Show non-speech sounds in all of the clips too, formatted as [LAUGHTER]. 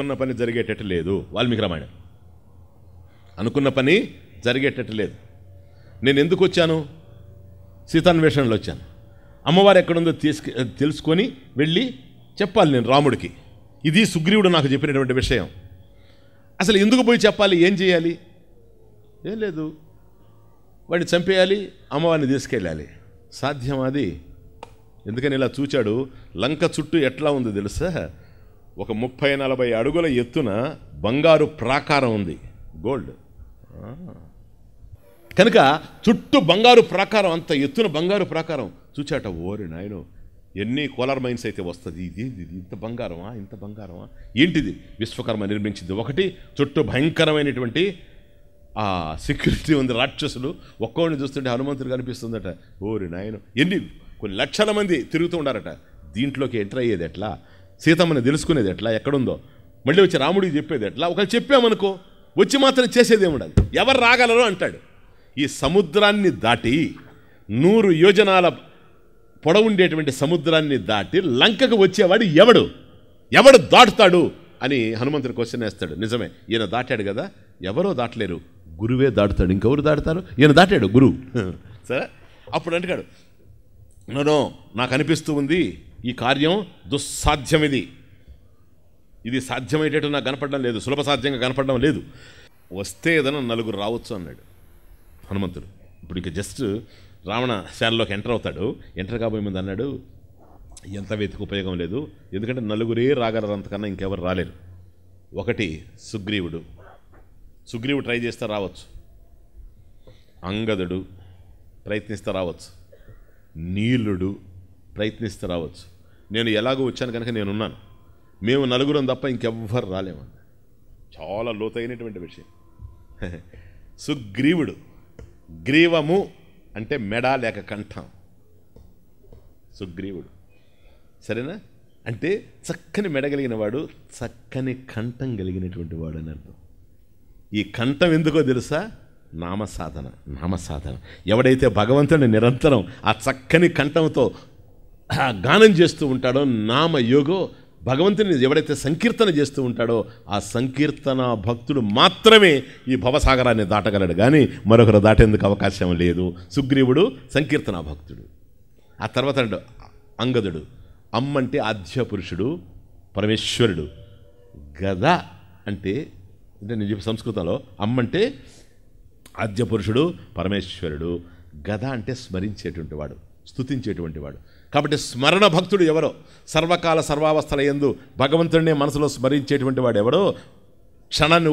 అనుకున్న పని జరిగేటట్టు లేదు వాల్మీకి రామాయణం అనుకున్న పని జరిగేటట్టు లేదు నేను ఎందుకు వచ్చాను సీతాన్వేషణలో వచ్చాను అమ్మవారు ఎక్కడుందో తీసుకు తెలుసుకొని వెళ్ళి చెప్పాలి నేను రాముడికి ఇది సుగ్రీవుడు నాకు చెప్పినటువంటి విషయం అసలు ఎందుకు పోయి చెప్పాలి ఏం చేయాలి ఏం లేదు వాడిని చంపేయాలి అమ్మవారిని తీసుకెళ్ళాలి సాధ్యం అది ఎందుకని ఇలా చూచాడు లంక చుట్టూ ఎట్లా ఉందో తెలుసా ఒక ముప్పై నలభై అడుగుల ఎత్తున బంగారు ప్రాకారం ఉంది గోల్డ్ కనుక చుట్టూ బంగారు ప్రాకారం అంత ఎత్తున బంగారు ప్రాకారం చూచాట ఓరి నాయను ఎన్ని కోలార్ మైన్స్ అయితే వస్తుంది ఇది ఇది ఇంత బంగారమా ఇంత బంగారమా ఏంటిది విశ్వకర్మ నిర్మించింది ఒకటి చుట్టూ భయంకరమైనటువంటి ఆ సెక్యూరిటీ ఉంది రాక్షసులు ఒక్కొక్కడిని చూస్తుంటే హనుమంతుడు కనిపిస్తుందట ఓరి నాయను ఎన్ని కొన్ని లక్షల మంది తిరుగుతూ ఉండారట దీంట్లోకి ఎంటర్ అయ్యేది ఎట్లా సీతమ్మని తెలుసుకునేది ఎట్లా ఎక్కడుందో మళ్ళీ వచ్చి రాముడికి చెప్పేది ఎట్లా ఒకవేళ చెప్పామనుకో వచ్చి మాత్రం చేసేదేముండదు ఎవరు రాగలరో అంటాడు ఈ సముద్రాన్ని దాటి నూరు యోజనాల పొడవుండేటువంటి సముద్రాన్ని దాటి లంకకు వచ్చేవాడు ఎవడు ఎవడు దాటుతాడు అని హనుమంతుడు క్వశ్చన్ వేస్తాడు నిజమే ఈయన దాటాడు కదా ఎవరో దాటలేరు గురువే దాటుతాడు ఇంకెవరు దాటుతారు ఈయన దాటాడు గురువు [LAUGHS] సరే అప్పుడు అంటాడు నేను నాకు అనిపిస్తూ ఉంది ఈ కార్యం దుస్సాధ్యం ఇది ఇది సాధ్యమయ్యేటట్టు నాకు కనపడడం లేదు సులభ సాధ్యంగా కనపడడం లేదు వస్తే ఏదైనా నలుగురు రావచ్చు అన్నాడు హనుమంతుడు ఇప్పుడు ఇక జస్ట్ రావణ శాలలోకి ఎంటర్ అవుతాడు ఎంటర్ కాబోయే ముందు అన్నాడు ఎంత వెతికి ఉపయోగం లేదు ఎందుకంటే నలుగురే రాగలరు అంతకన్నా ఇంకెవరు రాలేరు ఒకటి సుగ్రీవుడు సుగ్రీవుడు ట్రై చేస్తే రావచ్చు అంగదుడు ప్రయత్నిస్తే రావచ్చు నీలుడు ప్రయత్నిస్తూ రావచ్చు నేను ఎలాగో వచ్చాను కనుక నేనున్నాను మేము నలుగురం తప్ప ఇంకెవ్వరు రాలేమన్నా చాలా లోతైనటువంటి విషయం [LAUGHS] సుగ్రీవుడు గ్రీవము అంటే మెడ లేక కంఠం సుగ్రీవుడు సరేనా అంటే చక్కని మెడ కలిగిన వాడు చక్కని కంఠం కలిగినటువంటి వాడు అని అర్థం ఈ కంఠం ఎందుకో తెలుసా నామసాధన నామసాధన ఎవడైతే భగవంతుని నిరంతరం ఆ చక్కని కంఠంతో గానం చేస్తూ ఉంటాడో నామయోగో భగవంతుని ఎవడైతే సంకీర్తన చేస్తూ ఉంటాడో ఆ సంకీర్తన భక్తుడు మాత్రమే ఈ భవసాగరాన్ని దాటగలడు కానీ మరొకరు దాటేందుకు అవకాశం లేదు సుగ్రీవుడు సంకీర్తన భక్తుడు ఆ తర్వాత అంగదుడు అమ్మంటే ఆధ్యపురుషుడు పరమేశ్వరుడు గద అంటే అంటే నేను సంస్కృతంలో అమ్మంటే ఆద్య పురుషుడు పరమేశ్వరుడు గద అంటే స్మరించేటువంటి వాడు స్థుతించేటువంటి వాడు కాబట్టి స్మరణ భక్తుడు ఎవరో సర్వకాల సర్వావస్థల ఎందు భగవంతుడిని మనసులో స్మరించేటువంటి వాడు ఎవరో క్షణాన్ని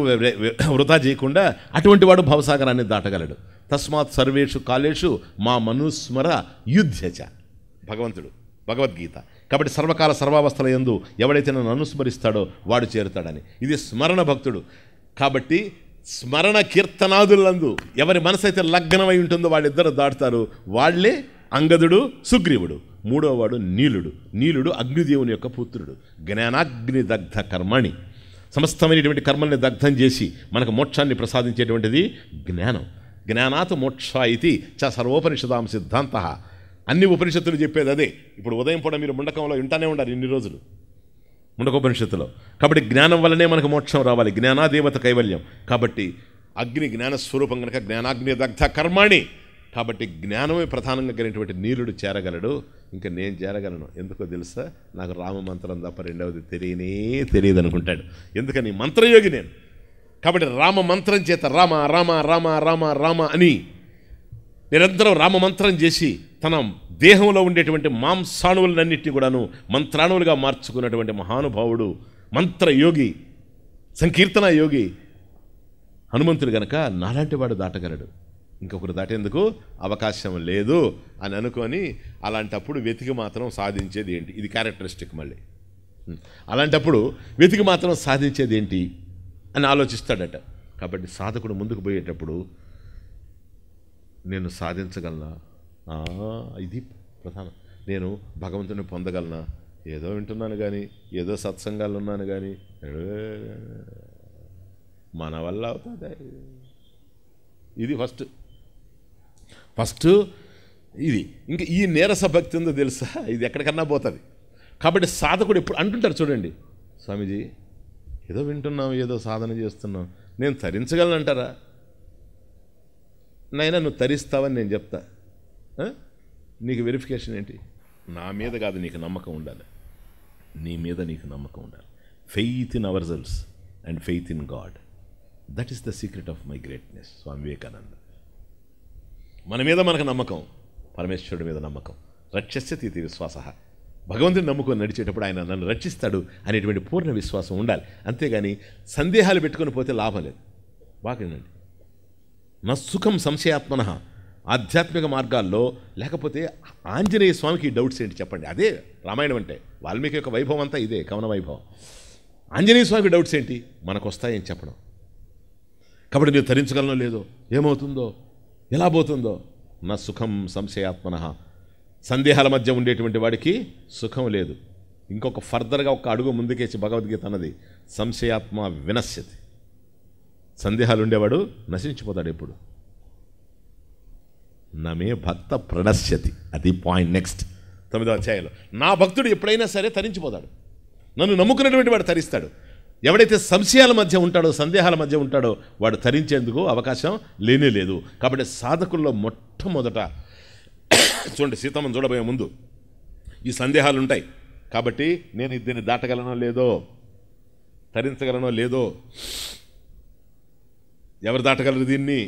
వృధా చేయకుండా అటువంటి వాడు భవసాగరాన్ని దాటగలడు తస్మాత్ సర్వేషు కాలేషు మా మనుస్మర యుద్ధచ భగవంతుడు భగవద్గీత కాబట్టి సర్వకాల సర్వావస్థల ఎందు ఎవడైతే నన్ను అనుస్మరిస్తాడో వాడు చేరుతాడని ఇది స్మరణ భక్తుడు కాబట్టి స్మరణ కీర్తనాదులందు ఎవరి మనసైతే లగ్నమై ఉంటుందో వాళ్ళిద్దరు దాటుతారు వాళ్లే అంగదుడు సుగ్రీవుడు మూడోవాడు నీలుడు నీలుడు అగ్నిదేవుని యొక్క పుత్రుడు జ్ఞానాగ్ని దగ్ధ కర్మణి సమస్తమైనటువంటి కర్మల్ని దగ్ధం చేసి మనకు మోక్షాన్ని ప్రసాదించేటువంటిది జ్ఞానం జ్ఞానాత్ మోక్ష ఇది చ సర్వోపనిషదాం సిద్ధాంత అన్ని ఉపనిషత్తులు చెప్పేది అదే ఇప్పుడు ఉదయం పూట మీరు ముండకంలో వింటానే ఉండాలి ఇన్ని రోజులు ముండకోపనిషత్తులో కాబట్టి జ్ఞానం వల్లనే మనకు మోక్షం రావాలి జ్ఞానాదేవత కైవల్యం కాబట్టి అగ్ని జ్ఞానస్వరూపం కనుక జ్ఞానాగ్ని దగ్ధ కర్మాణి కాబట్టి జ్ఞానమే ప్రధానంగా కలిగినటువంటి నీలుడు చేరగలడు ఇంకా నేను చేరగలను ఎందుకో తెలుసా నాకు రామ మంత్రం తప్ప రెండవది తెలియనే తెలియదు అనుకుంటాడు ఎందుకని మంత్రయోగి నేను కాబట్టి రామ మంత్రం చేత రామ రామ రామ రామ రామ అని నిరంతరం రామ మంత్రం చేసి తన దేహంలో ఉండేటువంటి మాంసాణువులన్నింటినీ కూడాను మంత్రాణువులుగా మార్చుకున్నటువంటి మహానుభావుడు మంత్రయోగి సంకీర్తన యోగి హనుమంతుడు గనక నాలాంటి వాడు దాటగలడు ఇంకొకరు దాటేందుకు అవకాశం లేదు అని అనుకొని అలాంటప్పుడు వెతికి మాత్రం సాధించేది ఏంటి ఇది క్యారెక్టరిస్టిక్ మళ్ళీ అలాంటప్పుడు వెతికి మాత్రం సాధించేది ఏంటి అని ఆలోచిస్తాడట కాబట్టి సాధకుడు ముందుకు పోయేటప్పుడు నేను సాధించగలనా ఇది ప్రధానం నేను భగవంతుని పొందగలనా ఏదో వింటున్నాను కానీ ఏదో సత్సంగాలు ఉన్నాను కానీ మన వల్ల అవుతుంది ఇది ఫస్ట్ ఫస్ట్ ఇది ఇంకా ఈ నీరస భక్తి ఉందో తెలుసా ఇది ఎక్కడికన్నా పోతుంది కాబట్టి సాధకుడు ఎప్పుడు అంటుంటారు చూడండి స్వామీజీ ఏదో వింటున్నాం ఏదో సాధన చేస్తున్నాం నేను తరించగలను అంటారా నైనా నువ్వు తరిస్తావని నేను చెప్తా నీకు వెరిఫికేషన్ ఏంటి నా మీద కాదు నీకు నమ్మకం ఉండాలి నీ మీద నీకు నమ్మకం ఉండాలి faith in ourselves and faith in God that is the secret of my greatness Swami Vivekananda మన మీద మనకు నమ్మకం పరమేశ్వరుడి మీద నమ్మకం రక్షస్యతీతి విశ్వాస భగవంతుని నమ్ముకొని నడిచేటప్పుడు ఆయన నన్ను రక్షిస్తాడు అనేటువంటి పూర్ణ విశ్వాసం ఉండాలి అంతేగాని సందేహాలు పెట్టుకొని పోతే లాభం లేదు బాగా నా సుఖం సంశయాత్మన ఆధ్యాత్మిక మార్గాల్లో లేకపోతే ఆంజనేయ స్వామికి డౌట్స్ ఏంటి చెప్పండి అదే రామాయణం అంటే వాల్మీకి యొక్క వైభవం అంతా ఇదే కవన వైభవం ఆంజనేయ స్వామికి డౌట్స్ ఏంటి మనకు వస్తాయని చెప్పడం కాబట్టి నేను తరించగలనో లేదో ఏమవుతుందో ఎలా పోతుందో నా సుఖం సంశయాత్మన సందేహాల మధ్య ఉండేటువంటి వాడికి సుఖం లేదు ఇంకొక ఫర్దర్గా ఒక అడుగు ముందుకేసి భగవద్గీత అన్నది సంశయాత్మ వినశ్యతి సందేహాలు ఉండేవాడు నశించిపోతాడు ఎప్పుడు నమే భక్త ప్రణశ్యతి అది పాయింట్ నెక్స్ట్ తొమ్మిదో అధ్యాయంలో నా భక్తుడు ఎప్పుడైనా సరే తరించిపోతాడు నన్ను నమ్ముకున్నటువంటి వాడు తరిస్తాడు ఎవడైతే సంశయాల మధ్య ఉంటాడో సందేహాల మధ్య ఉంటాడో వాడు తరించేందుకు అవకాశం లేనే లేదు కాబట్టి సాధకుల్లో మొట్టమొదట చూడండి సీతమ్మ చూడబోయే ముందు ఈ సందేహాలు ఉంటాయి కాబట్టి నేను దీన్ని దాటగలనో లేదో తరించగలనో లేదో ఎవరు దాటగలరు దీన్ని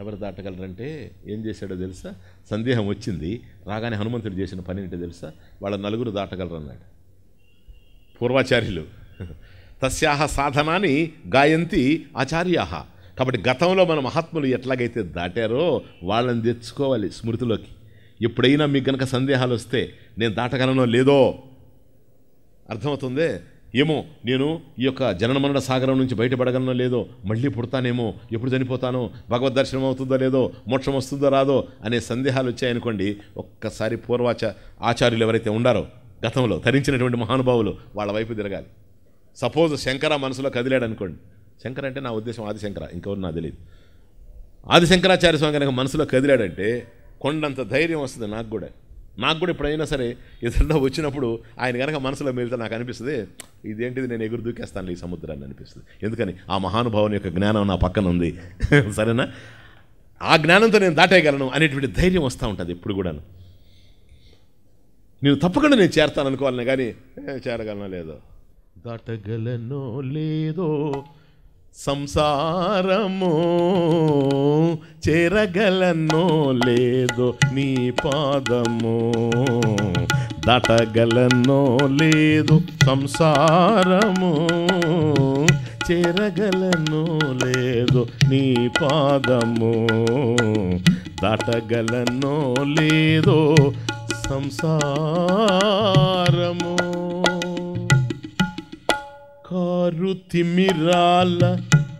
ఎవరు దాటగలరంటే ఏం చేశాడో తెలుసా సందేహం వచ్చింది రాగానే హనుమంతుడు చేసిన పని ఏంటో తెలుసా వాళ్ళ నలుగురు దాటగలరన్నాడు పూర్వాచార్యులు తస్యాహ సాధనాన్ని గాయంతి ఆచార్యాహ కాబట్టి గతంలో మన మహాత్ములు ఎట్లాగైతే దాటారో వాళ్ళని తెచ్చుకోవాలి స్మృతిలోకి ఎప్పుడైనా మీకు గనక సందేహాలు వస్తే నేను దాటగలనో లేదో అర్థమవుతుంది ఏమో నేను ఈ యొక్క జననమరణ సాగరం నుంచి బయటపడగలనో లేదో మళ్ళీ పుడతానేమో ఎప్పుడు చనిపోతానో భగవద్ దర్శనం అవుతుందో లేదో మోక్షం వస్తుందో రాదో అనే సందేహాలు వచ్చాయనుకోండి ఒక్కసారి పూర్వాచ ఆచార్యులు ఎవరైతే ఉండారో గతంలో ధరించినటువంటి మహానుభావులు వాళ్ళ వైపు తిరగాలి సపోజ్ శంకర మనసులో కదిలాడు అనుకోండి శంకర అంటే నా ఉద్దేశం ఆదిశంకర ఇంకెవరు నాకు తెలియదు ఆదిశంకరాచార్య స్వామి కనుక మనసులో కదిలాడంటే కొండంత ధైర్యం వస్తుంది నాకు కూడా నాకు కూడా ఎప్పుడైనా సరే ఇతరులో వచ్చినప్పుడు ఆయన కనుక మనసులో మిగిలితే నాకు అనిపిస్తుంది ఇదేంటిది నేను ఎగురు దూకేస్తాను ఈ సముద్రాన్ని అనిపిస్తుంది ఎందుకని ఆ మహానుభావుని యొక్క జ్ఞానం నా పక్కన ఉంది [LAUGHS] సరేనా ఆ జ్ఞానంతో నేను దాటేయగలను అనేటువంటి ధైర్యం వస్తూ ఉంటుంది ఎప్పుడు కూడాను నేను తప్పకుండా నేను చేరతాను అనుకోవాలనే కానీ చేరగలనో లేదో దాటగలనో లేదో సంసారము చేరగలనో లేదో నీ పాదము దాటగలనో లేదు సంసారము చేరగలను లేదు నీ పాదము దాటగలను లేదో సంసారము కారు తిమిరాల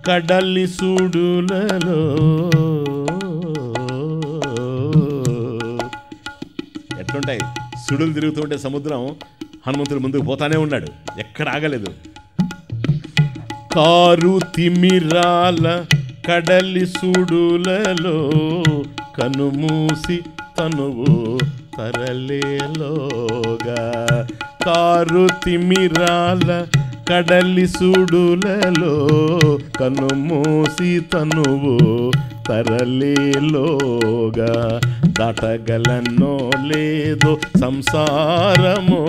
కడలి సూడులలో ఎట్లుంటాయి సుడులు తిరుగుతుంటే సముద్రం హనుమంతుడు ముందుకు పోతానే ఉన్నాడు ఎక్కడ ఆగలేదు కారు తిమిరాల కడలి సుడులలో కనుమూసి తనువు తరలేలోగా కారు తిమిరాల కడలి సుడులలో మూసి తనువు తరలేలోగా దాటగలనో లేదో సంసారమో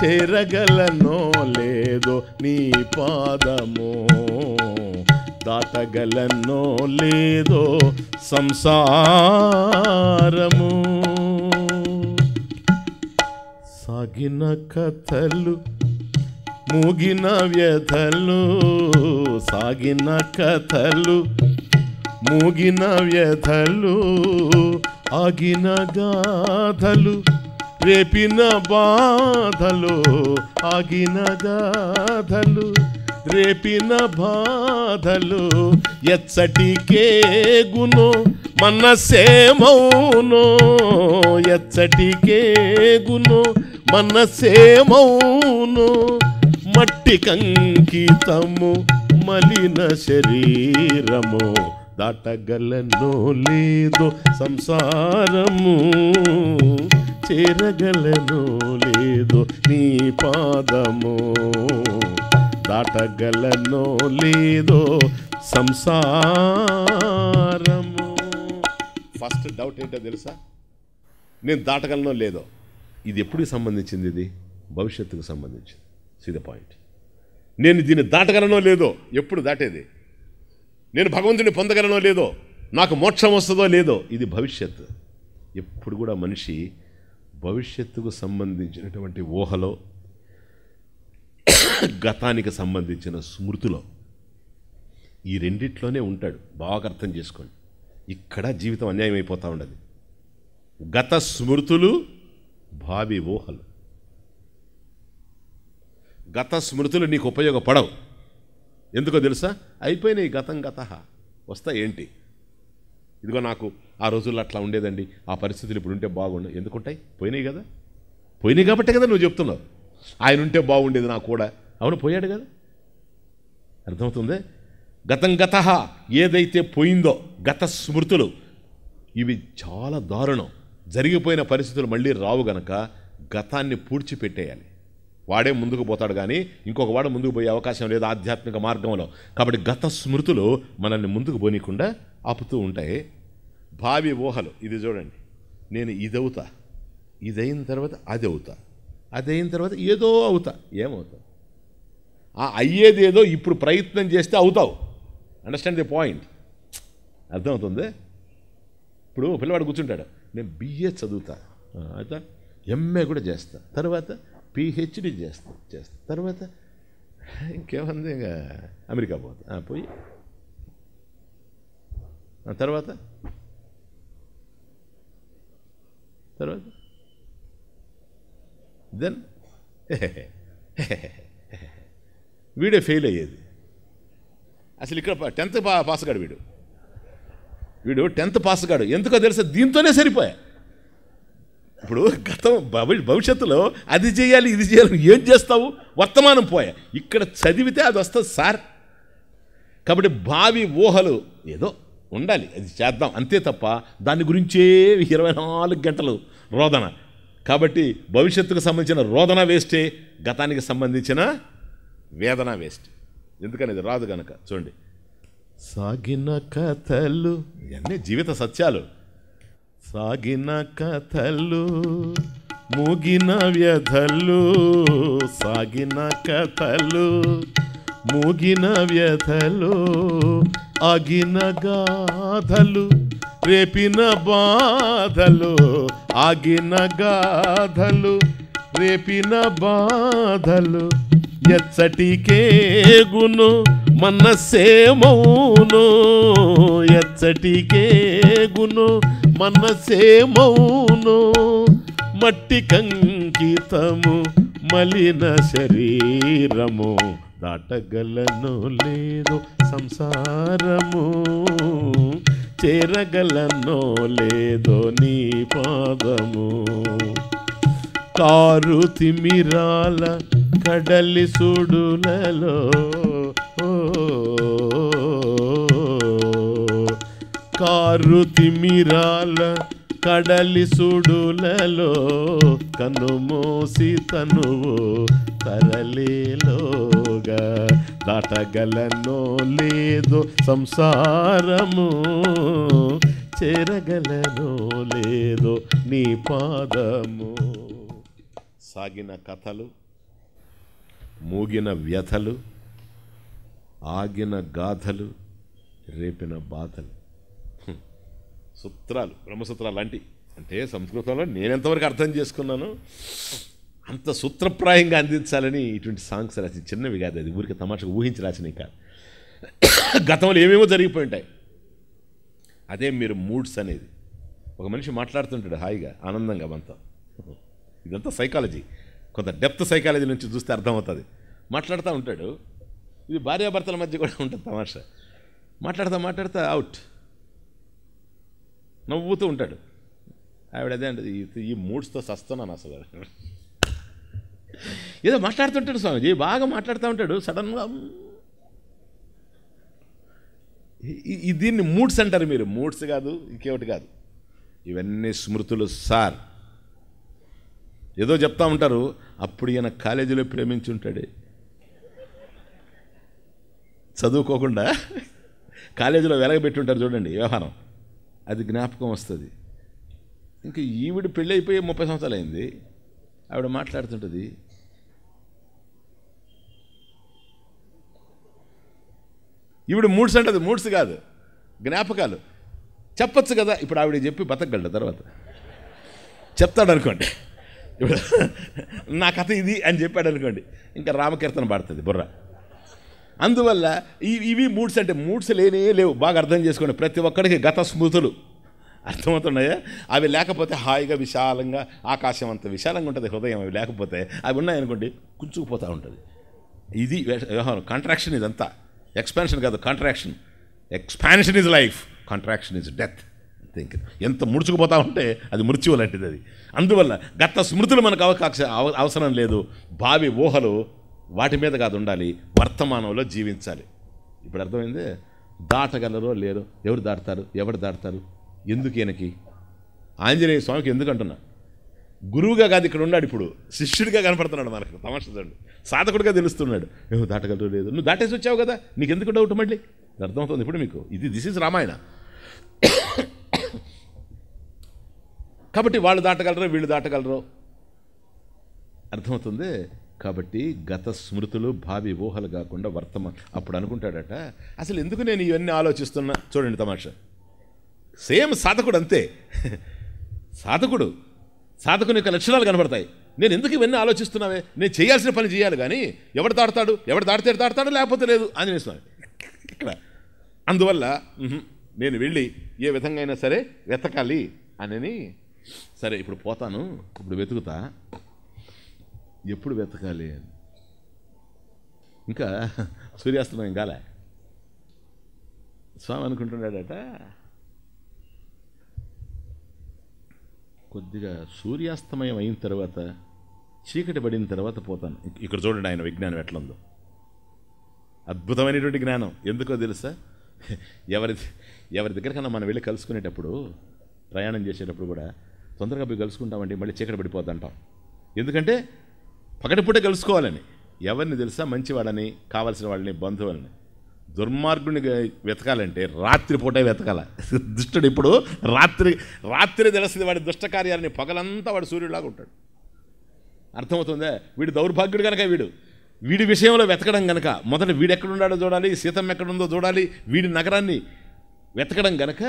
చేరగలనో లేదో నీ పాదమో దాటగలనో లేదో సంసారము సాగిన కథలు ముగిన వ్యధలు సాగిన కథలు ముగిన వ్యధలు ఆగిన గాథలు రేపిన బాధలు ఆగిన గాథలు రేపిన బాధలు ఎచ్చటికే గును మన సేమౌను ఎచ్చటికే గును మన సేమౌను మట్టి కంకితము మలిన శరీరము దాటగలను లేదో సంసారము చేరగలనో లేదో నీ పాదము దాటగలను లేదో సంసారము ఫస్ట్ డౌట్ ఏంటో తెలుసా నేను దాటగలనో లేదో ఇది ఎప్పుడు సంబంధించింది ఇది భవిష్యత్తుకు సంబంధించింది సీ ద పాయింట్ నేను దీన్ని దాటగలనో లేదో ఎప్పుడు దాటేది నేను భగవంతుని పొందగలనో లేదో నాకు మోక్షం వస్తుందో లేదో ఇది భవిష్యత్ ఎప్పుడు కూడా మనిషి భవిష్యత్తుకు సంబంధించినటువంటి ఊహలో గతానికి సంబంధించిన స్మృతిలో ఈ రెండిట్లోనే ఉంటాడు బాగా అర్థం చేసుకోండి ఇక్కడ జీవితం అన్యాయం అయిపోతూ ఉండదు గత స్మృతులు భావి ఊహలు గత స్మృతులు నీకు ఉపయోగపడవు ఎందుకో తెలుసా అయిపోయినాయి గతం గత వస్తా ఏంటి ఇదిగో నాకు ఆ రోజుల్లో అట్లా ఉండేదండి ఆ పరిస్థితులు ఇప్పుడు ఉంటే బాగుండు ఎందుకుంటాయి పోయినాయి కదా పోయినాయి కాబట్టే కదా నువ్వు చెప్తున్నావు ఆయన ఉంటే బాగుండేది నాకు కూడా అవును పోయాడు కదా అర్థమవుతుంది గతం గత ఏదైతే పోయిందో గత స్మృతులు ఇవి చాలా దారుణం జరిగిపోయిన పరిస్థితులు మళ్ళీ రావు గనక గతాన్ని పూడ్చిపెట్టేయాలి వాడే ముందుకు పోతాడు కానీ ఇంకొక వాడు ముందుకు పోయే అవకాశం లేదు ఆధ్యాత్మిక మార్గంలో కాబట్టి గత స్మృతులు మనల్ని ముందుకు పోనీకుండా ఆపుతూ ఉంటాయి భావి ఊహలు ఇది చూడండి నేను ఇదవుతా ఇదైన తర్వాత అది అవుతా అదైన తర్వాత ఏదో అవుతా ఏమవుతా ఆ అయ్యేది ఏదో ఇప్పుడు ప్రయత్నం చేస్తే అవుతావు అండర్స్టాండ్ ది పాయింట్ అర్థమవుతుంది ఇప్పుడు పిల్లవాడు కూర్చుంటాడు నేను బిఏ చదువుతా అయితే ఎంఏ కూడా చేస్తా తర్వాత పిహెచ్డి చేస్తా చేస్తా తర్వాత ఇంకేమంది ఇంకా అమెరికా పోతా పోయి తర్వాత తర్వాత దెన్ [LAUGHS] వీడే ఫెయిల్ అయ్యేది అసలు ఇక్కడ టెన్త్ పాస్ కాడు వీడు వీడు టెన్త్ పాస్ కాడు ఎందుకో తెలుసా దీంతోనే సరిపోయా ఇప్పుడు గతం భవిష్యత్తులో అది చేయాలి ఇది చేయాలి ఏం చేస్తావు వర్తమానం పోయా ఇక్కడ చదివితే అది వస్తుంది సార్ కాబట్టి భావి ఊహలు ఏదో ఉండాలి అది చేద్దాం అంతే తప్ప దాని గురించే ఇరవై నాలుగు గంటలు రోదన కాబట్టి భవిష్యత్తుకు సంబంధించిన రోదన వేస్టే గతానికి సంబంధించిన వేదన వేస్ట్ ఎందుకని ఇది రాదు కనుక చూడండి సాగిన కథలు ఇవన్నీ జీవిత సత్యాలు సాగిన కథలు ముగిన వ్యధలు సాగిన కథలు ముగిన వ్యధలు అగిన గాథలు రేపిన బాధలు ఆగిన గాథలు రేపిన బాధలు ఎచ్చటికే గును మనస్సేమౌను ఎచ్చటికే గును మౌను మట్టి కంకితము మలిన శరీరము దాటగలను లేదు సంసారము చేరగలను లేదు నీ పాదము కారు తిమిరాల కడలి సుడులలో ఓ కారు తిమిరాల కడలి సుడులలో కనుమోసి తనువు తరలిలోగా దాటగలనో లేదు సంసారము చేరగలనో లేదో నీ పాదము సాగిన కథలు మూగిన వ్యథలు ఆగిన గాథలు రేపిన బాధలు సూత్రాలు బ్రహ్మసూత్రాలు లాంటి అంటే సంస్కృతంలో నేను ఎంతవరకు అర్థం చేసుకున్నాను అంత సూత్రప్రాయంగా అందించాలని ఇటువంటి సాంగ్స్ రాసి చిన్నవి కాదు అది ఊరికి తమాషకు ఊహించి రాసినవి కాదు గతంలో ఏమేమో జరిగిపోయి ఉంటాయి అదే మీరు మూడ్స్ అనేది ఒక మనిషి మాట్లాడుతుంటాడు హాయిగా ఆనందంగా మనతో ఇదంతా సైకాలజీ కొంత డెప్త్ సైకాలజీ నుంచి చూస్తే అర్థమవుతుంది మాట్లాడుతూ ఉంటాడు ఇది భార్యాభర్తల మధ్య కూడా ఉంటుంది తమాషా మాట్లాడతా మాట్లాడతా అవుట్ నవ్వుతూ ఉంటాడు ఆవిడ అదే అండి ఈ మూడ్స్తో సస్తున్నాను అసలు ఏదో మాట్లాడుతుంటాడు స్వామిజీ బాగా మాట్లాడుతూ ఉంటాడు సడన్గా దీన్ని మూడ్స్ అంటారు మీరు మూడ్స్ కాదు ఇంకేమిటి కాదు ఇవన్నీ స్మృతులు సార్ ఏదో చెప్తా ఉంటారు అప్పుడు ఈయన కాలేజీలో ప్రేమించి ఉంటాడే చదువుకోకుండా కాలేజీలో వెలగబెట్టి ఉంటారు చూడండి వ్యవహారం అది జ్ఞాపకం వస్తుంది ఇంకా ఈవిడ పెళ్ళి అయిపోయి ముప్పై సంవత్సరాలు అయింది ఆవిడ మాట్లాడుతుంటుంది ఈవిడ మూడ్స్ అంటది మూడ్స్ కాదు జ్ఞాపకాలు చెప్పచ్చు కదా ఇప్పుడు ఆవిడ చెప్పి బతకగలడు తర్వాత చెప్తాడు అనుకోండి ఇప్పుడు నా కథ ఇది అని చెప్పాడు అనుకోండి ఇంకా రామకీర్తన పాడుతుంది బుర్ర అందువల్ల ఇవి మూడ్స్ అంటే మూడ్స్ లేనే లేవు బాగా అర్థం చేసుకోండి ప్రతి ఒక్కడికి గత స్మృతులు అర్థమవుతున్నాయా అవి లేకపోతే హాయిగా విశాలంగా ఆకాశం అంత విశాలంగా ఉంటుంది హృదయం అవి లేకపోతే అవి ఉన్నాయనుకోండి కుంచుకుపోతూ ఉంటుంది ఇది వ్యవహారం కాంట్రాక్షన్ ఇదంతా ఎక్స్పాన్షన్ కాదు contraction expansion is life contraction is death think ఎంత ముడుచుకుపోతూ ఉంటే అది మృత్యువు లాంటిది అది అందువల్ల గత స్మృతులు మనకు అవకాశ అవసరం లేదు భావి ఊహలు వాటి మీద కాదు ఉండాలి వర్తమానంలో జీవించాలి ఇప్పుడు అర్థమైంది దాటగలరో లేరో ఎవరు దాటుతారు ఎవరు దాటుతారు ఎందుకు ఈయనకి ఆంజనేయ స్వామికి ఎందుకు అంటున్నా గురువుగా కాదు ఇక్కడ ఉన్నాడు ఇప్పుడు శిష్యుడిగా కనపడుతున్నాడు మనకు తమాషండి సాధకుడిగా తెలుస్తున్నాడు నువ్వు దాటగలరు లేదు నువ్వు దాటేసి వచ్చావు కదా నీకు ఎందుకు డౌట్ మళ్ళీ అర్థమవుతుంది ఇప్పుడు మీకు ఇది దిస్ ఈజ్ రామాయణ కాబట్టి వాళ్ళు దాటగలరో వీళ్ళు దాటగలరో అర్థమవుతుంది కాబట్టి గత స్మృతులు భావి ఊహలు కాకుండా వర్తమానం అప్పుడు అనుకుంటాడట అసలు ఎందుకు నేను ఇవన్నీ ఆలోచిస్తున్నా చూడండి తమాషా సేమ్ సాధకుడు అంతే సాధకుడు సాధకుని యొక్క లక్షణాలు కనబడతాయి నేను ఎందుకు ఇవన్నీ ఆలోచిస్తున్నావే నేను చేయాల్సిన పని చేయాలి కానీ ఎవడు తాడతాడు ఎవడు దాడితే తాడతాడు లేకపోతే లేదు అని స్వామి ఇక్కడ అందువల్ల నేను వెళ్ళి ఏ విధంగా అయినా సరే వెతకాలి అని సరే ఇప్పుడు పోతాను ఇప్పుడు వెతుకుతా ఎప్పుడు వెతకాలి అని ఇంకా సూర్యాస్తమయం కాలే స్వామి అనుకుంటున్నాడట కొద్దిగా సూర్యాస్తమయం అయిన తర్వాత చీకటి పడిన తర్వాత పోతాను ఇక్కడ చూడండి ఆయన విజ్ఞానం ఎట్లుందో అద్భుతమైనటువంటి జ్ఞానం ఎందుకో తెలుసా ఎవరి ఎవరి దగ్గరకన్నా మనం వెళ్ళి కలుసుకునేటప్పుడు ప్రయాణం చేసేటప్పుడు కూడా తొందరగా పోయి కలుసుకుంటామండి మళ్ళీ చీకటి పడిపోతుంటాం ఎందుకంటే పగటిపూట కలుసుకోవాలని ఎవరిని తెలుసా మంచివాడని కావాల్సిన వాళ్ళని బంధువులని దుర్మార్గుని వెతకాలంటే పూటే వెతకాల [LAUGHS] దుష్టుడు ఇప్పుడు రాత్రి రాత్రి తెలిసింది వాడి దుష్ట కార్యాలని పగలంతా వాడు సూర్యుడిలాగా ఉంటాడు అర్థమవుతుందా వీడు దౌర్భాగ్యుడు కనుక వీడు వీడి విషయంలో వెతకడం కనుక మొదట వీడెక్కడున్నాడో చూడాలి సీతం ఎక్కడుందో చూడాలి వీడి నగరాన్ని వెతకడం గనక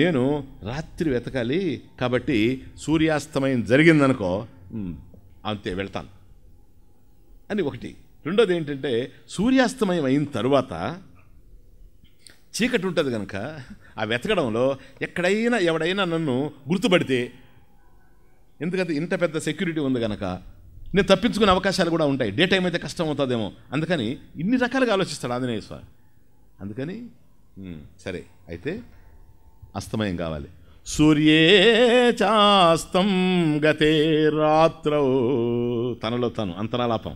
నేను రాత్రి వెతకాలి కాబట్టి సూర్యాస్తమయం జరిగిందనుకో అంతే వెళ్తాను అని ఒకటి రెండోది ఏంటంటే సూర్యాస్తమయం అయిన తరువాత చీకటి ఉంటుంది కనుక ఆ వెతకడంలో ఎక్కడైనా ఎవడైనా నన్ను గుర్తుపడితే ఎందుకంటే ఇంత పెద్ద సెక్యూరిటీ ఉంది కనుక నేను తప్పించుకునే అవకాశాలు కూడా ఉంటాయి డే టైం అయితే కష్టం అవుతుందేమో అందుకని ఇన్ని రకాలుగా ఆలోచిస్తాడు ఆంజనేయ స్వామి అందుకని సరే అయితే అస్తమయం కావాలి సూర్యే చాస్తం గతే రాత్రౌ తనలో తను అంతరాలాపం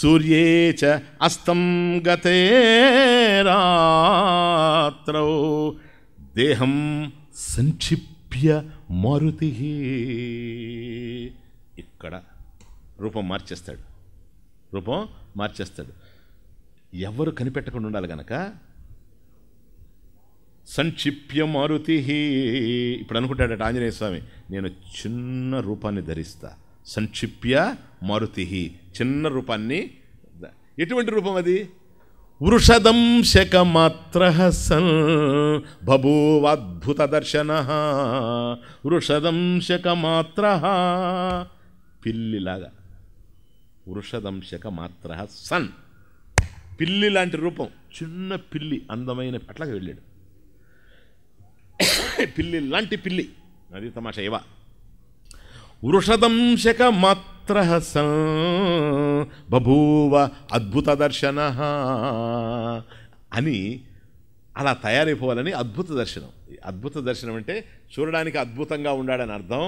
సూర్యే చ అస్తం గతే రాత్రౌ దేహం సంక్షిప్య మారుతి ఇక్కడ రూపం మార్చేస్తాడు రూపం మార్చేస్తాడు ఎవరు కనిపెట్టకుండా ఉండాలి గనక సంక్షిప్య మారుతి ఇప్పుడు అనుకుంటాడట ఆంజనేయ స్వామి నేను చిన్న రూపాన్ని ధరిస్తా సంక్షిప్య మారుతి చిన్న రూపాన్ని ఎటువంటి రూపం అది వృషదం శకమాత్ర సన్ బభూవద్భుత దర్శన వృషదం శకమాత్ర పిల్లిలాగా వృషదంశక మాత్ర సన్ పిల్లి లాంటి రూపం చిన్న పిల్లి అందమైన అట్లాగే వెళ్ళాడు [COUGHS] పిల్లి లాంటి పిల్లి అది తమాషా ఇవా మాత్ర బూవ అద్భుత దర్శన అని అలా తయారైపోవాలని అద్భుత దర్శనం అద్భుత దర్శనం అంటే చూడడానికి అద్భుతంగా ఉండాడని అర్థం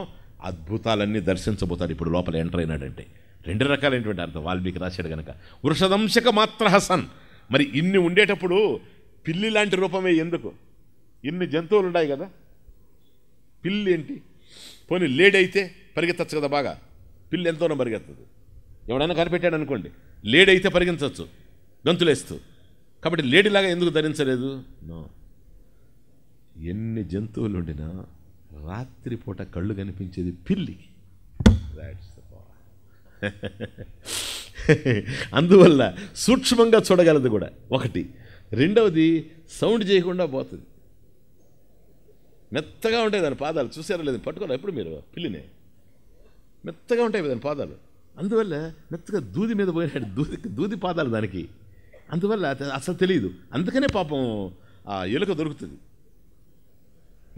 అద్భుతాలన్నీ దర్శించబోతాడు ఇప్పుడు లోపల ఎంటర్ అయినాడంటే రెండు రకాలైనటువంటి అర్థం వాల్మీకి రాశాడు కనుక వృషదంశక మాత్ర హసన్ మరి ఇన్ని ఉండేటప్పుడు పిల్లి లాంటి రూపమే ఎందుకు ఇన్ని జంతువులు ఉన్నాయి కదా పిల్లి ఏంటి పోనీ లేడైతే పరిగెత్తచ్చు కదా బాగా పిల్లి ఎంతోనో పరిగెత్తదు ఎవడైనా కనిపెట్టాడు అనుకోండి లేడీ అయితే పరిగెత్తచ్చు గంతులేస్తూ కాబట్టి లేడీలాగా ఎందుకు ధరించలేదు నో ఎన్ని జంతువులు ఉండినా రాత్రిపూట కళ్ళు కనిపించేది పిల్లికి [LAUGHS] అందువల్ల సూక్ష్మంగా చూడగలదు కూడా ఒకటి రెండవది సౌండ్ చేయకుండా పోతుంది మెత్తగా ఉంటాయి దాని పాదాలు చూసారో లేదు పట్టుకోరా ఎప్పుడు మీరు పిల్లినే మెత్తగా ఉంటాయి దాని పాదాలు అందువల్ల మెత్తగా దూది మీద పోయినాడు దూది దూది పాదాలు దానికి అందువల్ల అసలు తెలియదు అందుకనే పాపం ఆ ఎలుక దొరుకుతుంది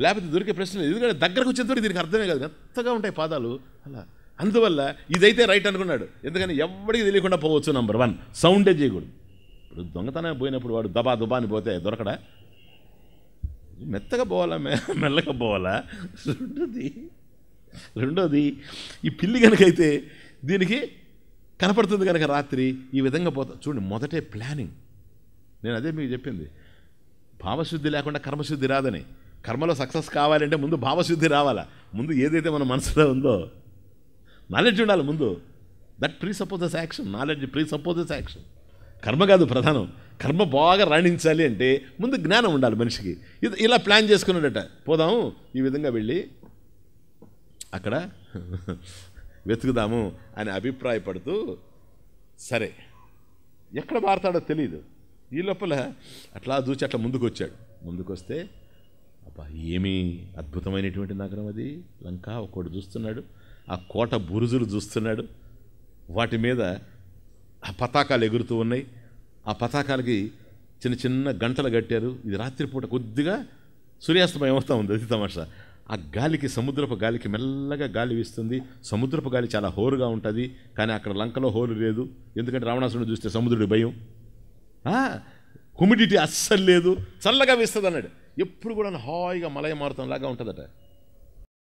లేకపోతే దొరికే ప్రశ్న లేదు ఎందుకంటే దగ్గరకు వచ్చేంతవరకు దీనికి అర్థమే కాదు మెత్తగా ఉంటాయి పాదాలు అలా అందువల్ల ఇదైతే రైట్ అనుకున్నాడు ఎందుకని ఎవరికి తెలియకుండా పోవచ్చు నంబర్ వన్ సౌండే చేయకూడదు ఇప్పుడు దొంగతనం పోయినప్పుడు వాడు దబా దుబా అని పోతే దొరకడా మెత్తగా పోవాలా మెల్లగా పోవాలా రెండోది ఈ పిల్లి కనుకైతే దీనికి కనపడుతుంది కనుక రాత్రి ఈ విధంగా పోతా చూడండి మొదటే ప్లానింగ్ నేను అదే మీకు చెప్పింది భావశుద్ధి లేకుండా కర్మశుద్ధి రాదని కర్మలో సక్సెస్ కావాలంటే ముందు భావశుద్ధి రావాలా ముందు ఏదైతే మన మనసులో ఉందో నాలెడ్జ్ ఉండాలి ముందు that presupposes action knowledge presupposes action కర్మ కాదు ప్రధానం కర్మ బాగా రాణించాలి అంటే ముందు జ్ఞానం ఉండాలి మనిషికి ఇది ఇలా ప్లాన్ చేసుకున్నాడట పోదాము ఈ విధంగా వెళ్ళి అక్కడ వెతుకుదాము అని అభిప్రాయపడుతూ సరే ఎక్కడ మారతాడో తెలియదు ఈ లోపల అట్లా దూచి అట్లా ముందుకు వచ్చాడు ముందుకు వస్తే అబ్బా ఏమి అద్భుతమైనటువంటి నగరం అది లంక ఒకటి చూస్తున్నాడు ఆ కోట బురుజులు చూస్తున్నాడు వాటి మీద ఆ పతాకాలు ఎగురుతూ ఉన్నాయి ఆ పతాకాలకి చిన్న చిన్న గంటలు కట్టారు ఇది రాత్రిపూట కొద్దిగా సూర్యాస్తమయం అవుతూ ఉంది అది తమాషా ఆ గాలికి సముద్రపు గాలికి మెల్లగా గాలి వీస్తుంది సముద్రపు గాలి చాలా హోరుగా ఉంటుంది కానీ అక్కడ లంకలో హోరు లేదు ఎందుకంటే రావణాసురుడు చూస్తే సముద్రుడి భయం హుమిడిటీ అస్సలు లేదు చల్లగా వీస్తుంది అన్నాడు ఎప్పుడు కూడా హాయిగా మలయ మారుతంలాగా ఉంటుందట